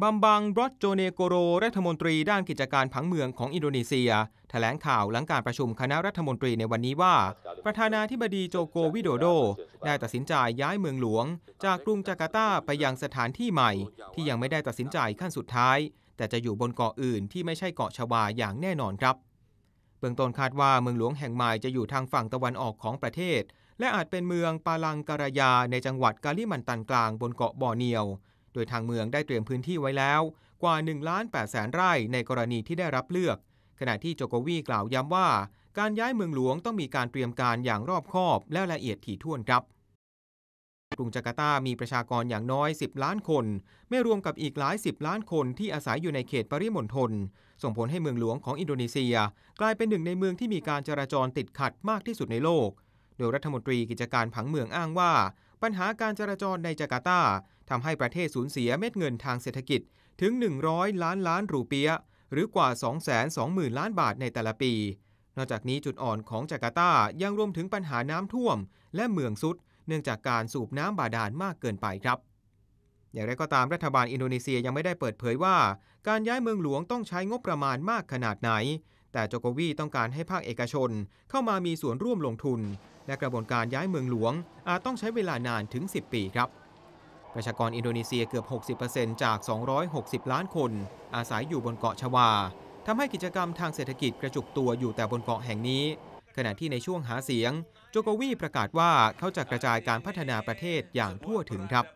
บัมบังบรอดโจเนโกโรรัฐมนตรีด้านกิจการผังเมืองของอินโดนีเซีย แถลงข่าวหลังการประชุมคณะรัฐมนตรีในวันนี้ว่า ประธานาธิบดีโจโกวิโดโด ได้ตัดสินใจย้ายเมืองหลวง จากกรุงจาการ์ตาไปยังสถานที่ใหม่ ที่ยังไม่ได้ตัดสินใจขั้นสุดท้าย แต่จะอยู่บนเกาะอื่นที่ไม่ใช่เกาะชวาอย่างแน่นอนครับ เบื้องต้นคาดว่าเมืองหลวงแห่งใหม่จะอยู่ทางฝั่งตะวันออกของประเทศ และอาจเป็นเมืองปาลังการยาในจังหวัดกาลิมันตันกลางบนเกาะบอร์เนียวโดยทางเมืองได้เตรียมพื้นที่ไว้แล้ว กว่า1ล้าน8แสนไร่ในกรณีที่ได้รับเลือก ขณะที่โจโกวีกล่าวย้ำว่า การย้ายเมืองหลวงต้องมีการเตรียมการอย่างรอบคอบและละเอียดถี่ถ้วนครับกรุงจาการ์ตามีประชากรอย่างน้อย 10 ล้านคน ไม่รวมกับอีกหลาย 10 ล้านคนที่อาศัยอยู่ในเขตปริมณฑลส่งผลให้เมืองหลวงของอินโดนีเซีย กลายเป็นหนึ่งในเมืองที่มีการจราจรติดขัดมากที่สุดในโลก โดยรัฐมนตรีกิจการผังเมืองอ้างว่า ปัญหาการจราจรในจาการ์ตาทำให้ประเทศสูญเสียเม็ดเงินทางเศรษฐกิจถึง 100 ล้านล้านรูเปียหรือกว่า220,000ล้านบาทในแต่ละปี นอกจากนี้จุดอ่อนของจาการ์ตายังรวมถึงปัญหาน้ำท่วม และเมืองสุด เนื่องจากการสูบน้ำบาดาลมากเกินไปครับ อย่างไรก็ตามรัฐบาลอินโดนีเซียยังไม่ได้เปิดเผยว่า การย้ายเมืองหลวงต้องใช้งบประมาณมากขนาดไหน แต่โจโกวีต้องการให้ภาคเอกชน เข้ามามีส่วนร่วมลงทุน และกระบวนการย้ายเมืองหลวง อาจต้องใช้เวลานานถึง 10 ปีครับประชากรอินโดนีเซียเกือบ 60%จาก 260 ล้านคน อาศัยอยู่บนเกาะชวาทำให้กิจกรรมทางเศรษฐกิจกระจุกตัวอยู่แต่บนเกาะแห่งนี้ ขณะที่ในช่วงหาเสียง โจโกวีประกาศว่าเขาจะกระจายการพัฒนาประเทศอย่างทั่วถึงครับ